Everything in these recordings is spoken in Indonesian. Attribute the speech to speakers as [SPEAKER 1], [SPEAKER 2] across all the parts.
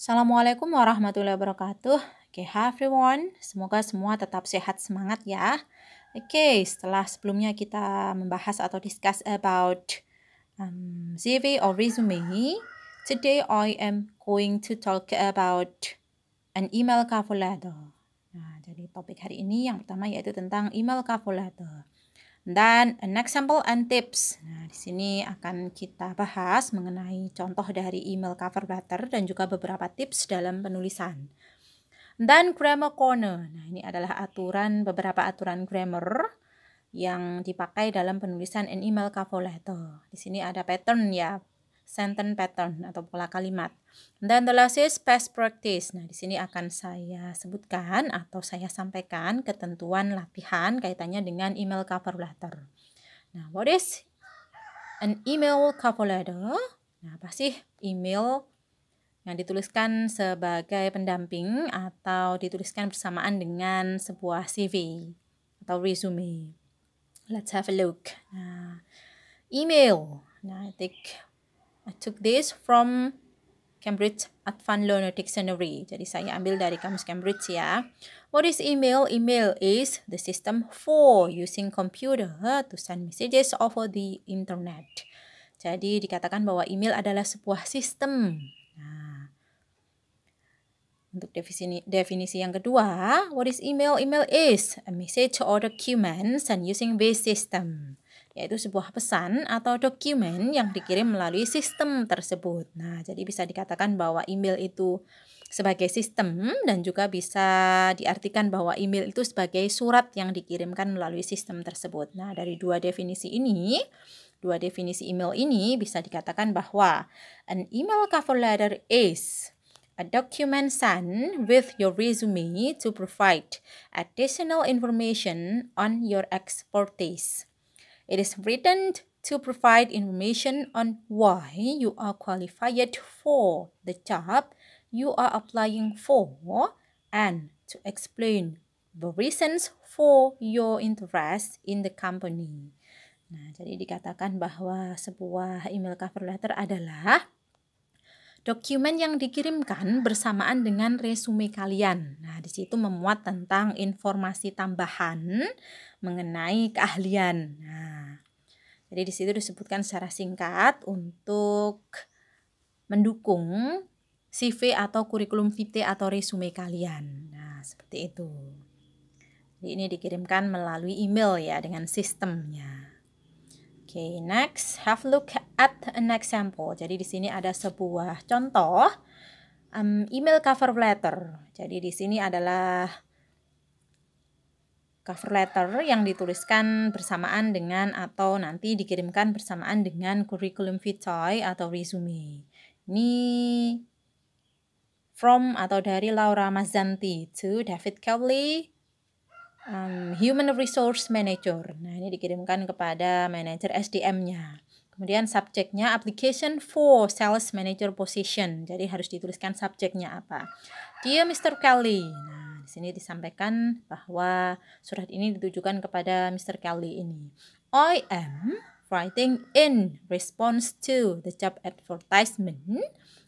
[SPEAKER 1] Assalamualaikum warahmatullahi wabarakatuh. Oke, okay, hi everyone. Semoga semua tetap sehat semangat ya. Oke, okay, setelah sebelumnya kita membahas atau discuss about um, CV or resume, today I am going to talk about an email cover letter. Nah, jadi topik hari ini yang pertama yaitu tentang email cover letter. Dan an example and tips. Nah, di sini akan kita bahas mengenai contoh dari email cover letter dan juga beberapa tips dalam penulisan. Dan grammar corner. Nah, ini adalah aturan beberapa aturan grammar yang dipakai dalam penulisan an email cover letter. Di sini ada pattern ya, sentence pattern atau pola kalimat. Dan the last is past practice. Nah, di sini akan saya sebutkan atau saya sampaikan ketentuan latihan kaitannya dengan email cover letter. Nah, what is an email cover letter? Nah, apa sih email yang dituliskan sebagai pendamping atau dituliskan bersamaan dengan sebuah CV atau resume? Let's have a look. Nah, email. Nah, I think I took this from Cambridge Advanced Learner Dictionary. Jadi saya ambil dari kamus Cambridge ya. What is email? Email is the system for using computer to send messages over the internet. Jadi dikatakan bahwa email adalah sebuah sistem. Nah, untuk definisi, definisi yang kedua, what is email? Email is a message or document sent using this system yaitu sebuah pesan atau dokumen yang dikirim melalui sistem tersebut. Nah, jadi bisa dikatakan bahwa email itu sebagai sistem dan juga bisa diartikan bahwa email itu sebagai surat yang dikirimkan melalui sistem tersebut. Nah, dari dua definisi ini, dua definisi email ini bisa dikatakan bahwa an email cover letter is a document sent with your resume to provide additional information on your expertise. It is written to provide information on why you are qualified for the job you are applying for and to explain the reasons for your interest in the company. Nah, jadi dikatakan bahwa sebuah email cover letter adalah Dokumen yang dikirimkan bersamaan dengan resume kalian. Nah, di situ memuat tentang informasi tambahan mengenai keahlian. Nah, jadi di situ disebutkan secara singkat untuk mendukung CV atau kurikulum vitae atau resume kalian. Nah, seperti itu. Jadi ini dikirimkan melalui email ya dengan sistemnya. Oke, okay, next have a look at an example. Jadi di sini ada sebuah contoh um, email cover letter. Jadi di sini adalah cover letter yang dituliskan bersamaan dengan atau nanti dikirimkan bersamaan dengan curriculum vitae atau resume. Ini from atau dari Laura Mazanti to David Cowley, um, Human Resource Manager. Nah ini dikirimkan kepada manajer SDM-nya. Kemudian subjeknya application for sales manager position. Jadi harus dituliskan subjeknya apa. Dear Mr. Kelly. Nah, di sini disampaikan bahwa surat ini ditujukan kepada Mr. Kelly ini. I am writing in response to the job advertisement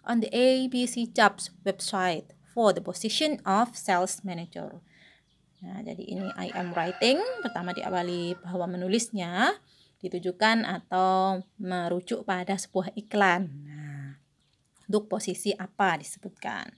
[SPEAKER 1] on the ABC Jobs website for the position of sales manager. Nah, jadi ini I am writing pertama diawali bahwa menulisnya ditujukan atau merujuk pada sebuah iklan. Nah, untuk posisi apa disebutkan.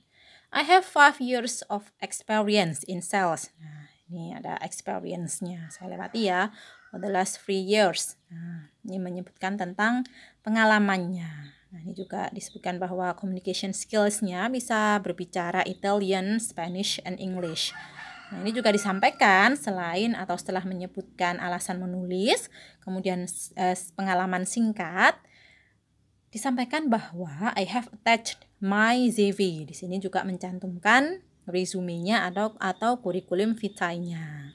[SPEAKER 1] I have five years of experience in sales. Nah, ini ada experience-nya. Saya lewati ya. For the last three years. Nah, ini menyebutkan tentang pengalamannya. Nah, ini juga disebutkan bahwa communication skills-nya bisa berbicara Italian, Spanish, and English. Nah, ini juga disampaikan selain atau setelah menyebutkan alasan menulis, kemudian eh, pengalaman singkat, disampaikan bahwa I have attached my CV. Di sini juga mencantumkan resume-nya atau atau kurikulum vitae-nya.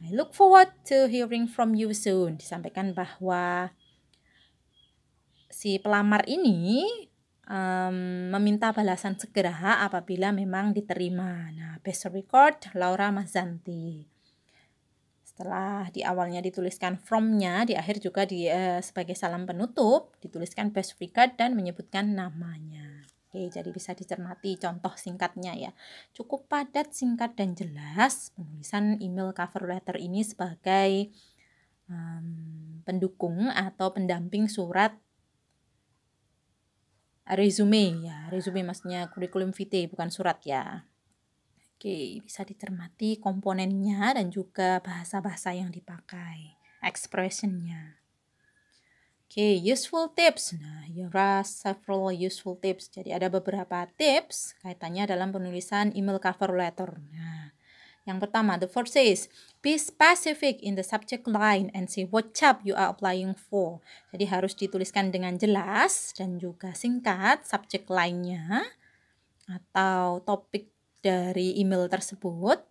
[SPEAKER 1] I look forward to hearing from you soon. Disampaikan bahwa si pelamar ini um, meminta balasan segera apabila memang diterima. Nah, best record Laura Mazanti. Setelah di awalnya dituliskan from-nya, di akhir juga di uh, sebagai salam penutup dituliskan best record dan menyebutkan namanya. Oke, jadi bisa dicermati contoh singkatnya ya. Cukup padat, singkat dan jelas penulisan email cover letter ini sebagai um, pendukung atau pendamping surat resume ya resume maksudnya kurikulum vitae bukan surat ya oke bisa dicermati komponennya dan juga bahasa-bahasa yang dipakai expressionnya oke useful tips nah there are several useful tips jadi ada beberapa tips kaitannya dalam penulisan email cover letter nah yang pertama, the first is be specific in the subject line and say what job you are applying for. Jadi harus dituliskan dengan jelas dan juga singkat subject line-nya atau topik dari email tersebut,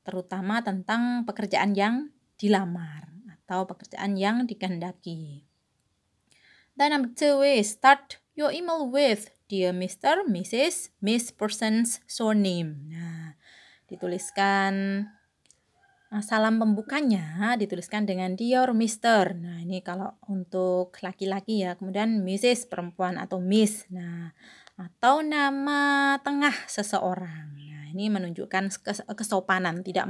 [SPEAKER 1] terutama tentang pekerjaan yang dilamar atau pekerjaan yang dikehendaki. dan number two is start your email with dear Mr. Mrs. Miss Person's surname. Nah, dituliskan eh, salam pembukanya dituliskan dengan Dior Mister. Nah, ini kalau untuk laki-laki ya, kemudian Mrs. perempuan atau Miss. Nah, atau nama tengah seseorang. Nah, ini menunjukkan kesopanan, tidak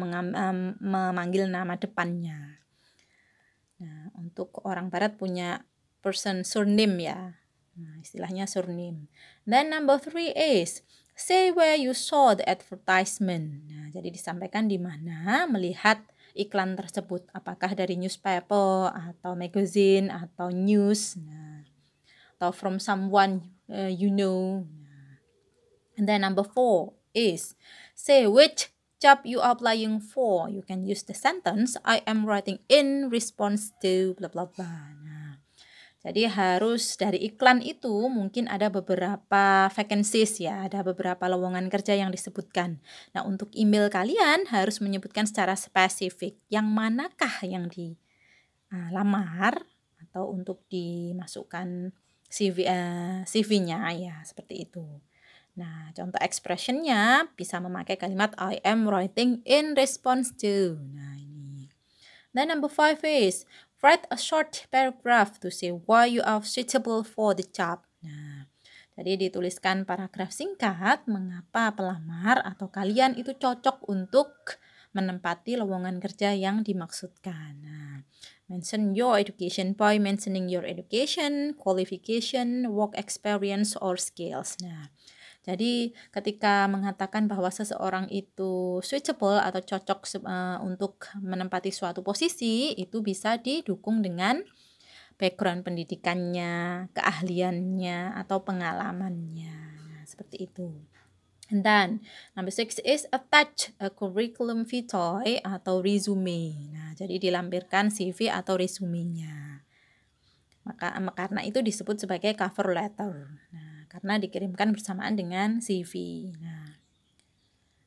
[SPEAKER 1] memanggil nama depannya. Nah, untuk orang barat punya person surname ya. Nah, istilahnya surname. Then number three is Say where you saw the advertisement. Nah, jadi disampaikan di mana melihat iklan tersebut. Apakah dari newspaper atau magazine atau news. Nah, atau from someone uh, you know. Nah. And then number four is say which job you are applying for. You can use the sentence I am writing in response to blah blah blah. Jadi harus dari iklan itu mungkin ada beberapa vacancies ya, ada beberapa lowongan kerja yang disebutkan. Nah, untuk email kalian harus menyebutkan secara spesifik yang manakah yang dilamar ah, atau untuk dimasukkan CV uh, eh, CV-nya ya, seperti itu. Nah, contoh expressionnya bisa memakai kalimat I am writing in response to. Nah, ini. Then number five is Write a short paragraph to say why you are suitable for the job. Nah, jadi dituliskan paragraf singkat mengapa pelamar atau kalian itu cocok untuk menempati lowongan kerja yang dimaksudkan. Nah, mention your education by mentioning your education, qualification, work experience or skills. Nah, jadi ketika mengatakan bahwa seseorang itu switchable atau cocok uh, untuk menempati suatu posisi itu bisa didukung dengan background pendidikannya, keahliannya atau pengalamannya. Nah, seperti itu. And then number six is attach a curriculum vitae atau resume. Nah, jadi dilampirkan CV atau resumenya. Maka karena itu disebut sebagai cover letter. Nah, karena dikirimkan bersamaan dengan CV. Nah,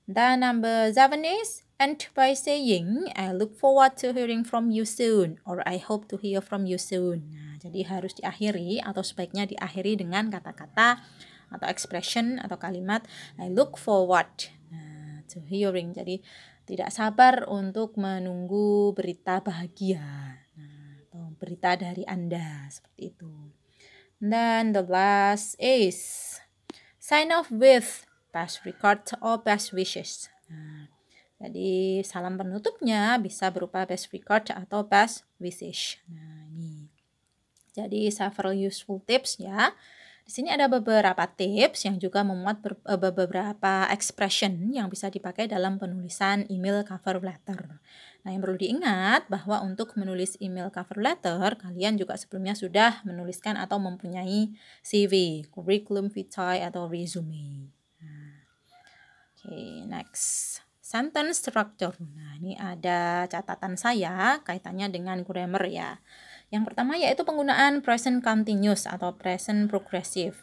[SPEAKER 1] the number seven is end by saying I look forward to hearing from you soon or I hope to hear from you soon. Nah, jadi harus diakhiri atau sebaiknya diakhiri dengan kata-kata atau expression atau kalimat I look forward nah, to hearing. Jadi tidak sabar untuk menunggu berita bahagia nah, atau berita dari Anda seperti itu. Then the last is sign off with best regards or best wishes. Nah, jadi salam penutupnya bisa berupa best regards atau best wishes. Nah, ini. Jadi several useful tips ya. Di sini ada beberapa tips yang juga memuat eh, beberapa expression yang bisa dipakai dalam penulisan email cover letter. Nah, yang perlu diingat bahwa untuk menulis email cover letter, kalian juga sebelumnya sudah menuliskan atau mempunyai CV, curriculum vitae atau resume. Nah, oke, okay, next. Sentence structure. Nah, ini ada catatan saya kaitannya dengan grammar ya. Yang pertama yaitu penggunaan present continuous atau present progressive.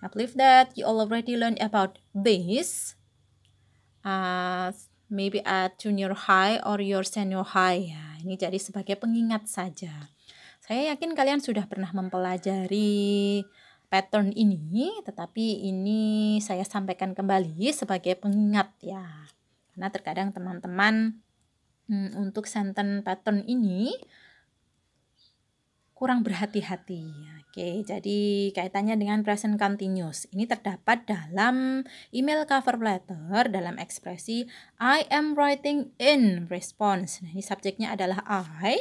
[SPEAKER 1] I believe that you already learned about this. Uh, maybe at junior high or your senior high ya ini jadi sebagai pengingat saja saya yakin kalian sudah pernah mempelajari pattern ini tetapi ini saya sampaikan kembali sebagai pengingat ya karena terkadang teman-teman hmm, untuk sentence pattern ini kurang berhati-hati. Oke, jadi kaitannya dengan present continuous. Ini terdapat dalam email cover letter dalam ekspresi I am writing in response. Nah, ini subjeknya adalah I.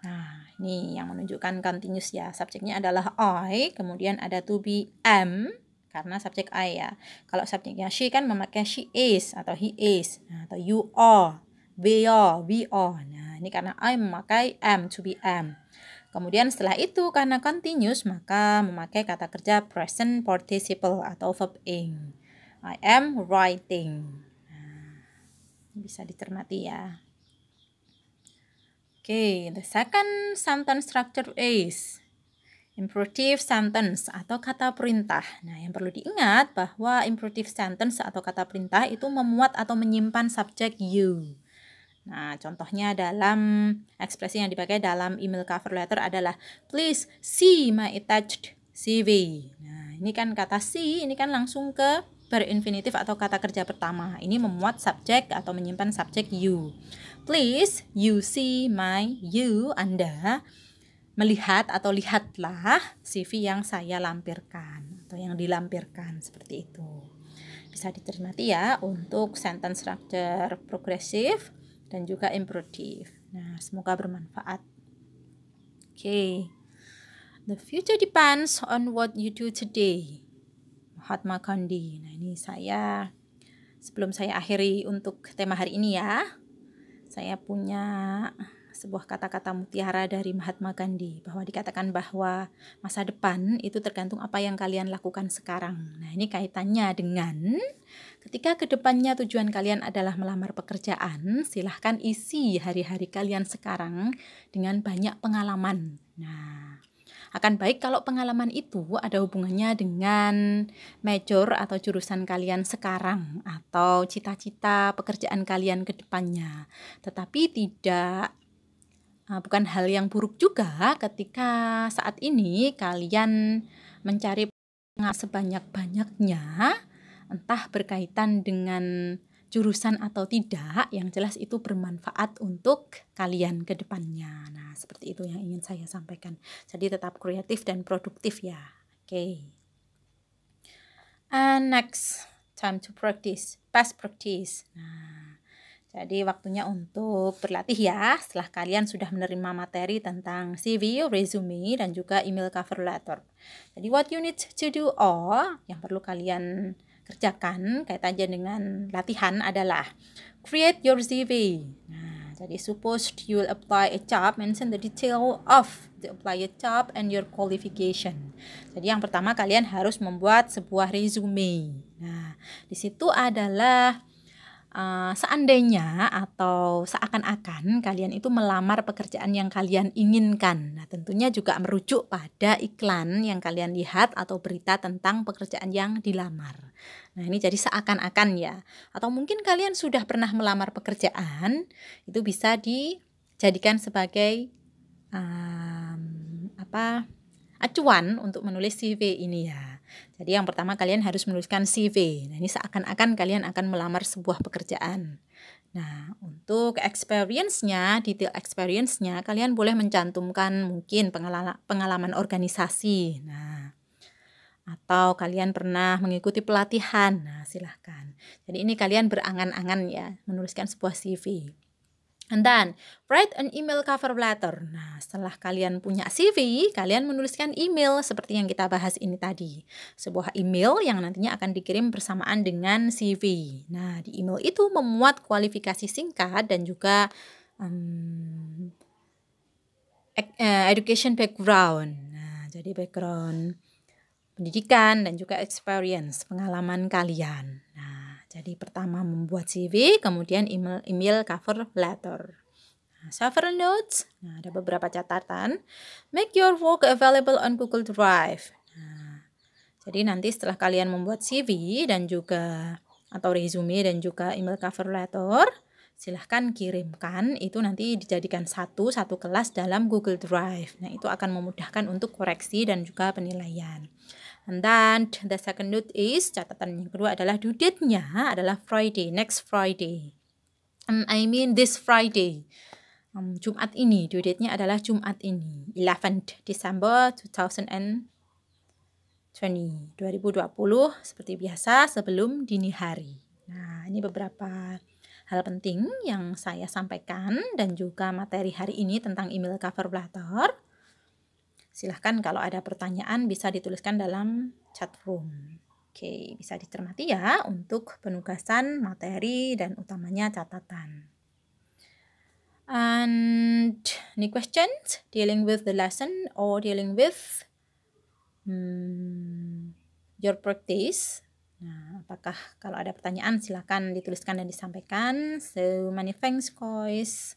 [SPEAKER 1] Nah, ini yang menunjukkan continuous ya. Subjeknya adalah I, kemudian ada to be am karena subjek I ya. Kalau subjeknya she kan memakai she is atau he is nah, atau you are we are, we are. Nah, ini karena I memakai am, to be am. Kemudian setelah itu karena continuous maka memakai kata kerja present participle atau verb ing. I am writing. Nah, bisa dicermati ya. Oke, okay, the second sentence structure is imperative sentence atau kata perintah. Nah, yang perlu diingat bahwa imperative sentence atau kata perintah itu memuat atau menyimpan subjek you. Nah, contohnya dalam ekspresi yang dipakai dalam email cover letter adalah please see my attached CV. Nah, ini kan kata see ini kan langsung ke berinfinitif atau kata kerja pertama. Ini memuat subjek atau menyimpan subjek you. Please you see my you Anda melihat atau lihatlah CV yang saya lampirkan atau yang dilampirkan seperti itu. Bisa diterjemati ya untuk sentence structure progressive dan juga improdif. Nah, semoga bermanfaat. Oke. Okay. The future depends on what you do today. Mahatma Gandhi. Nah, ini saya sebelum saya akhiri untuk tema hari ini ya. Saya punya sebuah kata-kata mutiara dari Mahatma Gandhi bahwa dikatakan bahwa masa depan itu tergantung apa yang kalian lakukan sekarang. Nah, ini kaitannya dengan ketika kedepannya tujuan kalian adalah melamar pekerjaan, silahkan isi hari-hari kalian sekarang dengan banyak pengalaman. Nah, akan baik kalau pengalaman itu ada hubungannya dengan major atau jurusan kalian sekarang atau cita-cita pekerjaan kalian ke depannya. Tetapi tidak Ah, bukan hal yang buruk juga ketika saat ini kalian mencari sebanyak-banyaknya entah berkaitan dengan jurusan atau tidak yang jelas itu bermanfaat untuk kalian ke depannya. Nah, seperti itu yang ingin saya sampaikan. Jadi tetap kreatif dan produktif ya. Oke. Okay. Ah, And next, time to practice, best practice. Nah, jadi waktunya untuk berlatih ya setelah kalian sudah menerima materi tentang CV, resume, dan juga email cover letter. Jadi what you need to do all yang perlu kalian kerjakan kaitannya dengan latihan adalah create your CV. Nah, jadi suppose will apply a job, mention the detail of the applied job and your qualification. Jadi yang pertama kalian harus membuat sebuah resume. Nah, di situ adalah uh, seandainya atau seakan-akan kalian itu melamar pekerjaan yang kalian inginkan. Nah, tentunya juga merujuk pada iklan yang kalian lihat atau berita tentang pekerjaan yang dilamar. Nah, ini jadi seakan-akan ya. Atau mungkin kalian sudah pernah melamar pekerjaan, itu bisa dijadikan sebagai um, apa? acuan untuk menulis CV ini ya. Jadi yang pertama kalian harus menuliskan CV. Nah, ini seakan-akan kalian akan melamar sebuah pekerjaan. Nah, untuk experience-nya, detail experience-nya, kalian boleh mencantumkan mungkin pengalaman pengalaman organisasi. Nah, atau kalian pernah mengikuti pelatihan. Nah, silahkan. Jadi ini kalian berangan-angan ya, menuliskan sebuah CV. And then, write an email cover letter. Nah, setelah kalian punya CV, kalian menuliskan email seperti yang kita bahas ini tadi. Sebuah email yang nantinya akan dikirim bersamaan dengan CV. Nah, di email itu memuat kualifikasi singkat dan juga um, education background. Nah, jadi background pendidikan dan juga experience, pengalaman kalian jadi pertama membuat CV, kemudian email, email cover letter. Nah, several notes, nah, ada beberapa catatan. Make your work available on Google Drive. Nah, jadi nanti setelah kalian membuat CV dan juga atau resume dan juga email cover letter, silahkan kirimkan itu nanti dijadikan satu satu kelas dalam Google Drive. Nah itu akan memudahkan untuk koreksi dan juga penilaian. And then the second note is catatan yang kedua adalah due date-nya adalah Friday, next Friday. Um, I mean this Friday. Um, Jumat ini, due date-nya adalah Jumat ini, 11 th Desember 2020. 2020 seperti biasa sebelum dini hari. Nah, ini beberapa hal penting yang saya sampaikan dan juga materi hari ini tentang email cover letter. Silahkan kalau ada pertanyaan bisa dituliskan dalam chat room. Oke, bisa dicermati ya untuk penugasan materi dan utamanya catatan. And any questions dealing with the lesson or dealing with hmm, your practice? Nah, apakah kalau ada pertanyaan silahkan dituliskan dan disampaikan. So many thanks guys.